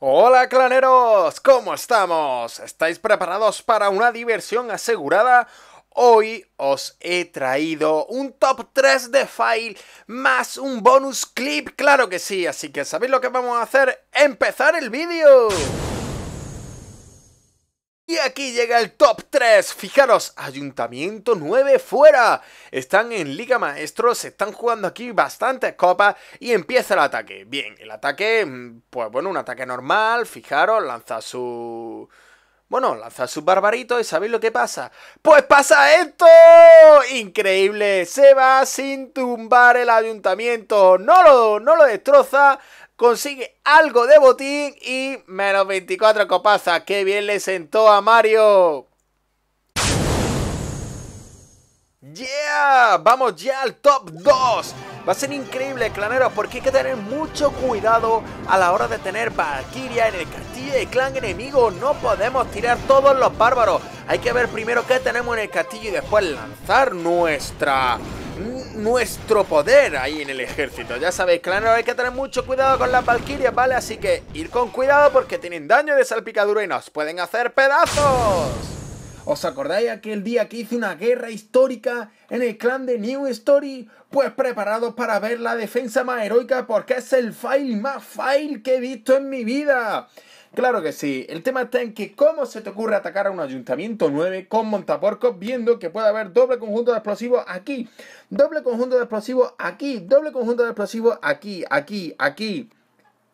Hola claneros, ¿cómo estamos? ¿Estáis preparados para una diversión asegurada? Hoy os he traído un top 3 de file más un bonus clip, claro que sí, así que ¿sabéis lo que vamos a hacer? ¡Empezar el vídeo! Y aquí llega el top 3. Fijaros, Ayuntamiento 9 fuera. Están en Liga Maestros, están jugando aquí bastantes copas y empieza el ataque. Bien, el ataque, mm, pues bueno, un ataque normal. Fijaros, lanza su... Bueno, lanza su Barbarito y ¿sabéis lo que pasa? ¡Pues pasa esto! ¡Increíble! Se va sin tumbar el ayuntamiento. No lo, no lo destroza, consigue algo de botín y menos 24 copazas. ¡Qué bien le sentó a Mario! ¡Yeah! ¡Vamos ya al top 2! Va a ser increíble, claneros, porque hay que tener mucho cuidado a la hora de tener Valkyria en el castillo de clan enemigo. No podemos tirar todos los bárbaros. Hay que ver primero qué tenemos en el castillo y después lanzar nuestra nuestro poder ahí en el ejército. Ya sabéis, claro, hay que tener mucho cuidado con las valquirias, ¿vale? Así que ir con cuidado porque tienen daño de salpicadura y nos pueden hacer pedazos. ¿Os acordáis aquel día que hice una guerra histórica en el clan de New Story? Pues preparados para ver la defensa más heroica porque es el fail más fail que he visto en mi vida. Claro que sí. El tema está en que cómo se te ocurre atacar a un ayuntamiento 9 con montaporcos viendo que puede haber doble conjunto de explosivos aquí, doble conjunto de explosivos aquí, doble conjunto de explosivos aquí, aquí, aquí.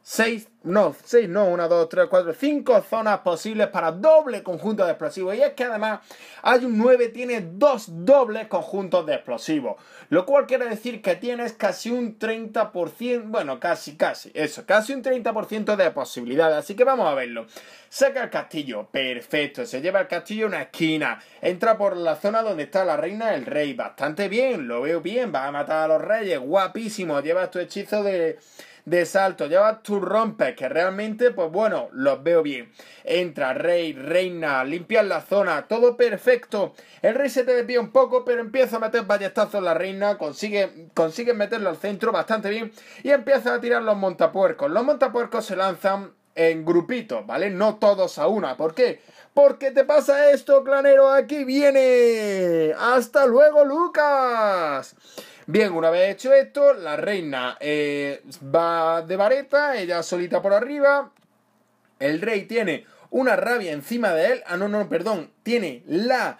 6 no, seis no, una, dos, tres, cuatro, cinco zonas posibles para doble conjunto de explosivos. Y es que además hay un 9 tiene dos dobles conjuntos de explosivos. Lo cual quiere decir que tienes casi un 30%, bueno, casi, casi, eso, casi un 30% de posibilidades. Así que vamos a verlo. Saca el castillo, perfecto, se lleva el castillo una esquina. Entra por la zona donde está la reina el rey, bastante bien, lo veo bien, va a matar a los reyes, guapísimo. Llevas tu hechizo de, de salto, llevas tu rompe que realmente, pues bueno, los veo bien. Entra rey, reina, limpiar la zona, todo perfecto. El rey se te desvía un poco, pero empieza a meter ballestazos la reina, consigue, consigue meterlo al centro bastante bien y empieza a tirar los montapuercos. Los montapuercos se lanzan en grupitos, ¿vale? No todos a una. ¿Por qué? Porque te pasa esto, clanero. Aquí viene. Hasta luego, Lucas. Bien, una vez hecho esto, la reina eh, va de vareta, ella solita por arriba. El rey tiene una rabia encima de él. Ah, no, no, perdón. Tiene la.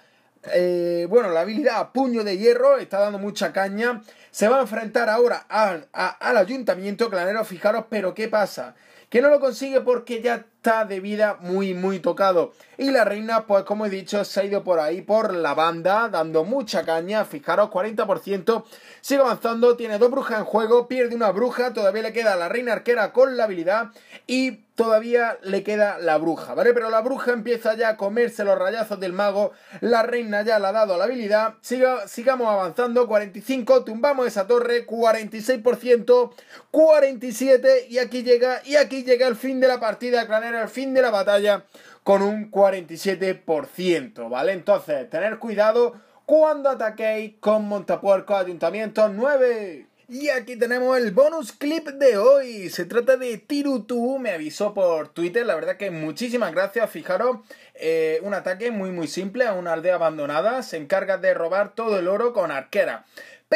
Eh, bueno, la habilidad puño de hierro está dando mucha caña. Se va a enfrentar ahora al ayuntamiento, clanero fijaros, pero ¿qué pasa? Que no lo consigue porque ya está de vida muy muy tocado. Y la reina, pues como he dicho, se ha ido por ahí por la banda, dando mucha caña, fijaros, 40%, sigue avanzando, tiene dos brujas en juego, pierde una bruja, todavía le queda a la reina arquera con la habilidad y todavía le queda la bruja, ¿vale? Pero la bruja empieza ya a comerse los rayazos del mago, la reina ya le ha dado la habilidad, Siga, sigamos avanzando, 45, tumbamos esa torre, 46%, 47 y aquí llega, y aquí llega el fin de la partida, Clanera al fin de la batalla con un 47%, ¿vale? Entonces, tener cuidado cuando ataquéis con Montapuerco Ayuntamiento 9. Y aquí tenemos el bonus clip de hoy. Se trata de Tirutu, me avisó por Twitter. La verdad que muchísimas gracias. Fijaros, eh, un ataque muy muy simple a una aldea abandonada. Se encarga de robar todo el oro con arquera.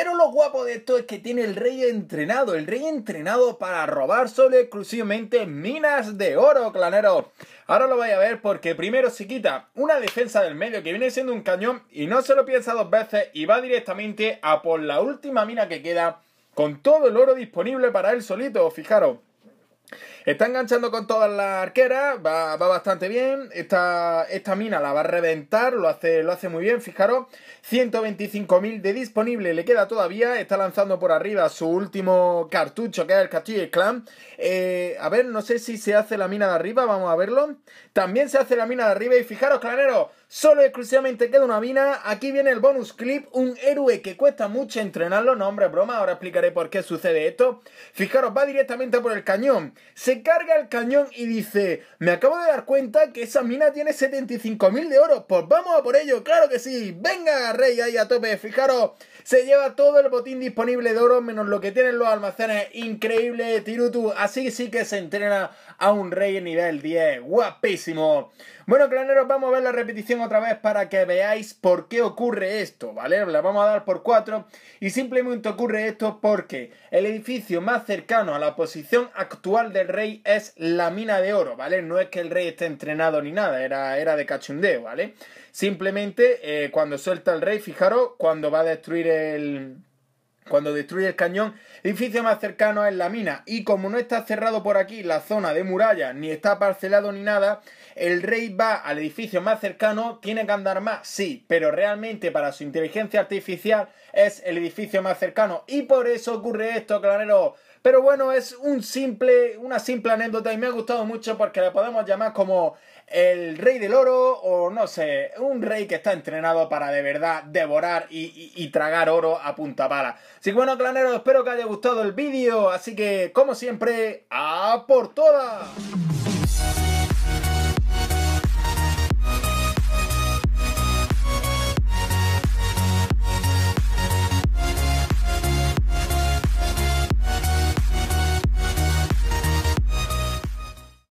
Pero lo guapo de esto es que tiene el rey entrenado, el rey entrenado para robar solo exclusivamente minas de oro, clanero. Ahora lo vais a ver porque primero se quita una defensa del medio que viene siendo un cañón y no se lo piensa dos veces y va directamente a por la última mina que queda con todo el oro disponible para él solito, fijaros. Está enganchando con todas las arqueras, va, va bastante bien. Esta, esta, mina la va a reventar, lo hace, lo hace muy bien, fijaros. 125.000 de disponible le queda todavía. Está lanzando por arriba su último cartucho, que es el Castillo Clan. Eh, a ver, no sé si se hace la mina de arriba, vamos a verlo. También se hace la mina de arriba y fijaros, claneros, Solo y exclusivamente queda una mina. Aquí viene el bonus clip, un héroe que cuesta mucho entrenarlo. No, hombre, broma, ahora explicaré por qué sucede esto. Fijaros, va directamente por el cañón. Se carga el cañón y dice, me acabo de dar cuenta que esa mina tiene 75.000 de oro. Pues vamos a por ello, claro que sí. Venga, rey, ahí a tope. Fijaros, se lleva todo el botín disponible de oro, menos lo que tienen los almacenes. Increíble, Tirutu. Así sí que se entrena a un rey nivel 10. Guapísimo. Bueno, claneros, vamos a ver la repetición otra vez para que veáis por qué ocurre esto, ¿vale? La vamos a dar por cuatro y simplemente ocurre esto porque el edificio más cercano a la posición actual del rey es la mina de oro, ¿vale? No es que el rey esté entrenado ni nada, era, era de cachundeo, ¿vale? Simplemente eh, cuando suelta el rey, fijaros, cuando va a destruir el cuando destruye el cañón. El edificio más cercano es la mina y como no está cerrado por aquí la zona de muralla ni está parcelado ni nada, el rey va al edificio más cercano, tiene que andar más, sí, pero realmente para su inteligencia artificial es el edificio más cercano y por eso ocurre esto, clanero. Pero bueno, es un simple, una simple anécdota y me ha gustado mucho porque la podemos llamar como el rey del oro o no sé, un rey que está entrenado para de verdad devorar y, tragar oro a punta pala. Así que bueno, clanero espero que haya gustado el vídeo, así que como siempre, ¡a por todas!